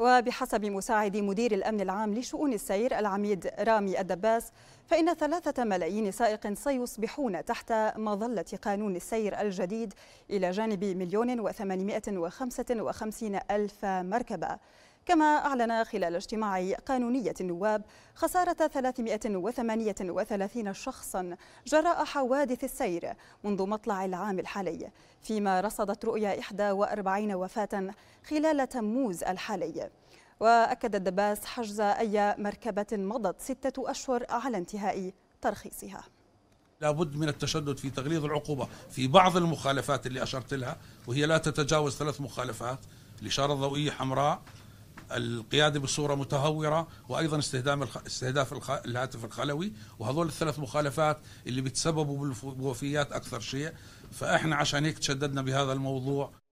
وبحسب مساعد مدير الأمن العام لشؤون السير العميد رامي الدباس فإن ثلاثة ملايين سائق سيصبحون تحت مظلة قانون السير الجديد إلى جانب مليون وثمانمائة وخمسة وخمسين ألف مركبة كما أعلن خلال اجتماع قانونية النواب خسارة 338 شخصا جراء حوادث السير منذ مطلع العام الحالي فيما رصدت رؤية 41 وفاة خلال تموز الحالي وأكد الدباس حجز أي مركبة مضت ستة أشهر على انتهاء ترخيصها لابد من التشدد في تغليظ العقوبة في بعض المخالفات اللي أشرت لها وهي لا تتجاوز ثلاث مخالفات الإشارة الضوئية حمراء القياده بصوره متهوره وايضا استخدام استهداف الهاتف الخلوي وهذول الثلاث مخالفات اللي بتسببوا بالوفيات اكثر شيء فاحنا عشان هيك تشددنا بهذا الموضوع